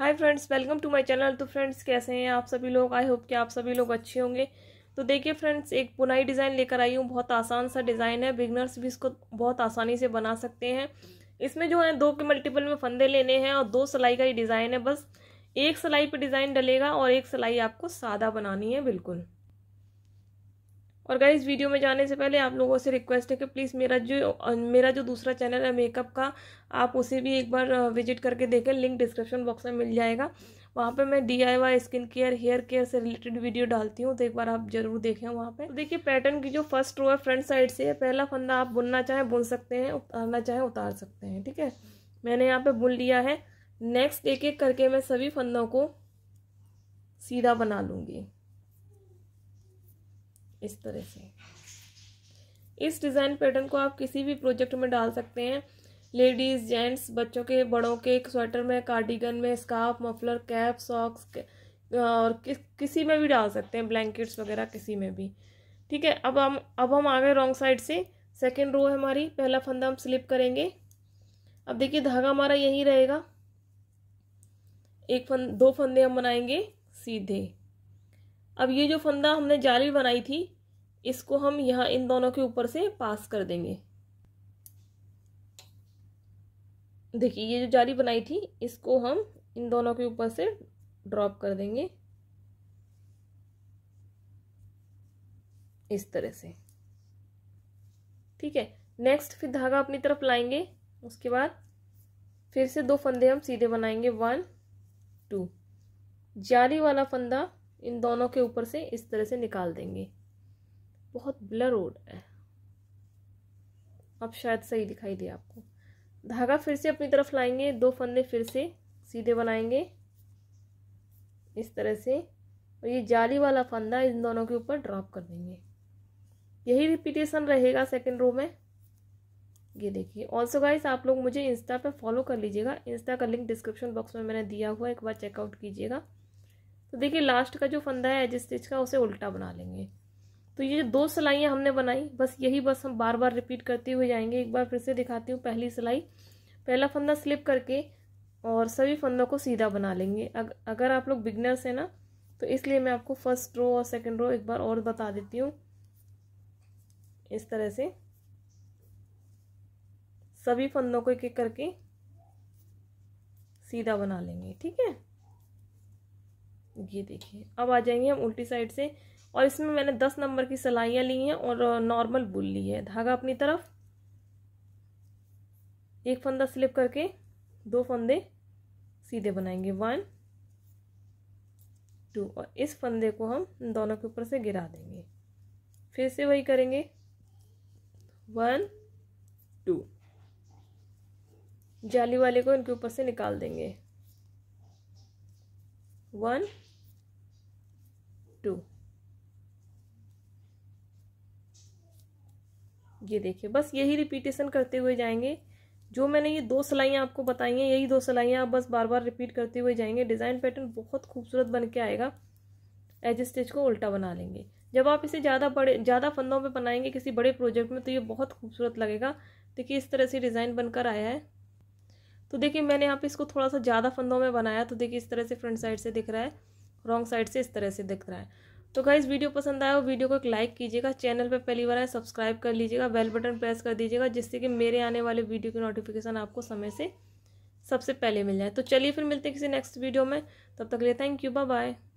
hi friends welcome to my channel तो friends कैसे हैं आप सभी लोग आई होप कि आप सभी लोग अच्छे होंगे तो देखिए फ्रेंड्स एक बुनाई डिज़ाइन लेकर आई हूँ बहुत आसान सा डिज़ाइन है बिगनर्स भी इसको बहुत आसानी से बना सकते हैं इसमें जो है दो के मल्टीपल में फंदे लेने हैं और दो सिलाई का ही डिज़ाइन है बस एक सिलाई पर डिज़ाइन डलेगा और एक सिलाई आपको सादा बनानी है बिल्कुल और इस वीडियो में जाने से पहले आप लोगों से रिक्वेस्ट है कि प्लीज़ मेरा जो मेरा जो दूसरा चैनल है मेकअप का आप उसे भी एक बार विजिट करके देखें लिंक डिस्क्रिप्शन बॉक्स में मिल जाएगा वहाँ पे मैं D I Y skin care hair care से रिलेटेड वीडियो डालती हूँ तो एक बार आप जरूर देखें वहाँ पे तो देखिए पैटर्न की जो फर्स्ट रो है फ्रंट साइड से है पहला फंदा आप बुनना चाहें बुन सकते हैं उतारना चाहें उतार सकते हैं ठीक है मैंने यहाँ पे बुन लिया है नेक्स्ट एक एक करके मैं सभी फंदों को सीधा बना लूँगी इस तरह से इस डिज़ाइन पैटर्न को आप किसी भी प्रोजेक्ट में डाल सकते हैं लेडीज़ जेंट्स बच्चों के बड़ों के स्वेटर में कार्डिगन में स्कार्फ मफलर कैप सॉक्स और कि, किसी में भी डाल सकते हैं ब्लैंकेट्स वगैरह किसी में भी ठीक है अब हम अब हम आ गए रॉन्ग साइड से सेकेंड रो है हमारी पहला फंदा हम स्लिप करेंगे अब देखिए धागा हमारा यही रहेगा एक फंद दो फंदे हम बनाएंगे सीधे अब ये जो फंदा हमने जाली बनाई थी इसको हम यहाँ इन दोनों के ऊपर से पास कर देंगे देखिए ये जो जाली बनाई थी इसको हम इन दोनों के ऊपर से ड्रॉप कर देंगे इस तरह से ठीक है नेक्स्ट फिर धागा अपनी तरफ लाएंगे उसके बाद फिर से दो फंदे हम सीधे बनाएंगे वन टू जाली वाला फंदा इन दोनों के ऊपर से इस तरह से निकाल देंगे बहुत ब्लर हो रहा है अब शायद सही दिखाई दिया आपको धागा फिर से अपनी तरफ लाएंगे दो फंदे फिर से सीधे बनाएंगे इस तरह से और ये जाली वाला फंदा इन दोनों के ऊपर ड्रॉप कर देंगे यही रिपीटेशन रहेगा सेकेंड रो में ये देखिए ऑल्सो गाइस आप लोग मुझे इंस्टा पे फॉलो कर लीजिएगा इंस्टा का लिंक डिस्क्रिप्शन बॉक्स में मैंने दिया हुआ एक बार चेकआउट कीजिएगा तो देखिए लास्ट का जो फंदा है जिस स्टिच का उसे उल्टा बना लेंगे तो ये दो सिलाइयाँ हमने बनाई बस यही बस हम बार बार रिपीट करते हुए जाएंगे एक बार फिर से दिखाती हूँ पहली सिलाई पहला फंदा स्लिप करके और सभी फंदों को सीधा बना लेंगे अग, अगर आप लोग बिगनर्स हैं ना तो इसलिए मैं आपको फर्स्ट रो और सेकंड रो एक बार और बता देती हूँ इस तरह से सभी फंदों को एक एक करके सीधा बना लेंगे ठीक है ये देखिए अब आ जाएंगे हम उल्टी साइड से और इसमें मैंने दस नंबर की सलाइयाँ ली हैं और नॉर्मल बुल ली है धागा अपनी तरफ एक फंदा स्लिप करके दो फंदे सीधे बनाएंगे वन टू और इस फंदे को हम दोनों के ऊपर से गिरा देंगे फिर से वही करेंगे वन टू जाली वाले को इनके ऊपर से निकाल देंगे वन टू ये देखिए बस यही रिपीटेशन करते हुए जाएंगे जो मैंने ये दो सिलाइयाँ आपको बताई हैं यही दो सिलाइयाँ आप बस बार बार रिपीट करते हुए जाएंगे डिज़ाइन पैटर्न बहुत खूबसूरत बन के आएगा एज स्टिच को उल्टा बना लेंगे जब आप इसे ज़्यादा बड़े ज़्यादा फंदों पे बनाएंगे किसी बड़े प्रोजेक्ट में तो ये बहुत खूबसूरत लगेगा देखिए इस तरह से डिज़ाइन बनकर आया है तो देखिए मैंने यहाँ पे इसको थोड़ा सा ज़्यादा फंदों में बनाया तो देखिए इस तरह से फ्रंट साइड से दिख रहा है रॉन्ग साइड से इस तरह से दिख रहा है तो गाइज वीडियो पसंद आया हो वीडियो को एक लाइक कीजिएगा चैनल पर पहली बार आए सब्सक्राइब कर लीजिएगा बेल बटन प्रेस कर दीजिएगा जिससे कि मेरे आने वाले वीडियो की नोटिफिकेशन आपको समय से सबसे पहले मिल जाए तो चलिए फिर मिलते हैं किसी नेक्स्ट वीडियो में तब तक लिए थैंक यू बाय बाय